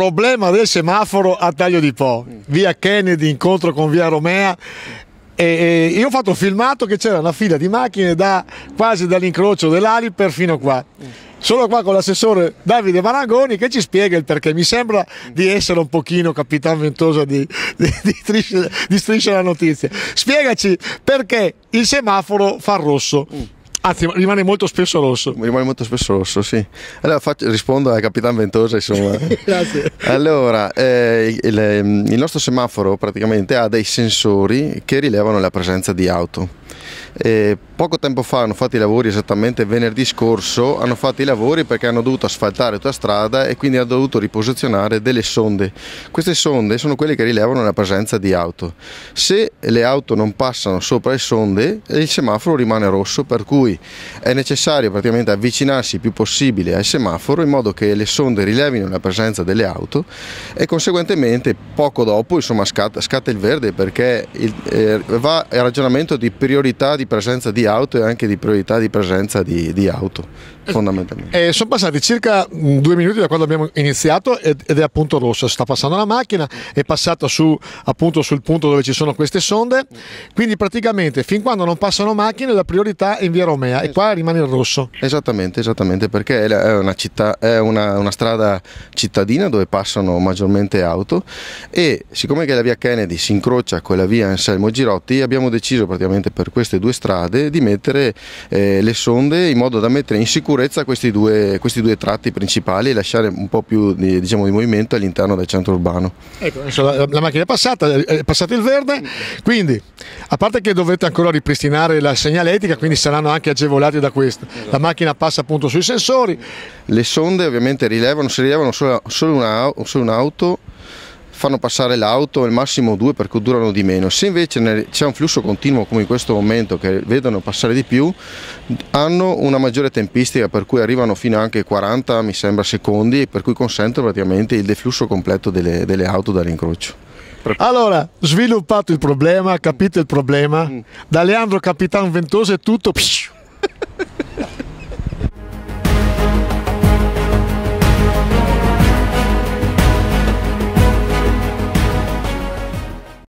problema del semaforo a taglio di Po, via Kennedy, incontro con via Romea. E, io ho fatto un filmato che c'era una fila di macchine da, quasi dall'incrocio dell'Aliper fino qua. Sono qua con l'assessore Davide Marangoni che ci spiega il perché. Mi sembra di essere un pochino capitan ventosa di, di, di, striscia, di striscia la notizia. Spiegaci perché il semaforo fa rosso. Anzi, rimane molto spesso rosso. Rimane molto spesso rosso, sì. Allora faccio, rispondo al Capitan Ventosa, insomma. Grazie. Allora, eh, il, il, nostro semaforo praticamente ha dei sensori che rilevano la presenza di auto. Eh, poco tempo fa hanno fatto i lavori, esattamente venerdì scorso, hanno fatto i lavori perché hanno dovuto asfaltare tutta strada e quindi hanno dovuto riposizionare delle sonde. Queste sonde sono quelle che rilevano la presenza di auto. Se le auto non passano sopra le sonde, il semaforo rimane rosso, per cui cui è necessario praticamente avvicinarsi il più possibile al semaforo in modo che le sonde rilevino la presenza delle auto e conseguentemente poco dopo insomma, scatta, scatta, il verde perché il, eh, va il ragionamento di priorità di presenza di auto e anche di priorità di presenza di, di auto fondamentalmente. Eh, sono passati circa mm, due minuti da quando abbiamo iniziato ed, è appunto rosso, sta passando la macchina, è passata su, appunto sul punto dove ci sono queste sonde, quindi praticamente fin quando non passano macchine la priorità in via Romagna Romea e qua rimane il rosso. Esattamente, esattamente, perché è una, città, è una, una strada cittadina dove passano maggiormente auto e siccome che la via Kennedy si incrocia con la via Anselmo Girotti abbiamo deciso praticamente per queste due strade di mettere eh, le sonde in modo da mettere in sicurezza questi due, questi due tratti principali e lasciare un po' più di, diciamo, di movimento all'interno del centro urbano. Ecco, la, la macchina è passata, è passato il verde, quindi a parte che dovete ancora ripristinare la segnaletica, quindi saranno anche agevolati da questo. La esatto. macchina passa appunto sui sensori. Le sonde ovviamente rilevano, se rilevano solo, una, solo un'auto, fanno passare l'auto al massimo due perché durano di meno. Se invece c'è un flusso continuo come in questo momento che vedono passare di più, hanno una maggiore tempistica per cui arrivano fino anche 40 mi sembra secondi e per cui consentono praticamente il deflusso completo delle, delle auto dall'incrocio. Allora, sviluppato il problema, capite il problema, mm. da Leandro Capitan Ventoso è tutto... Psh,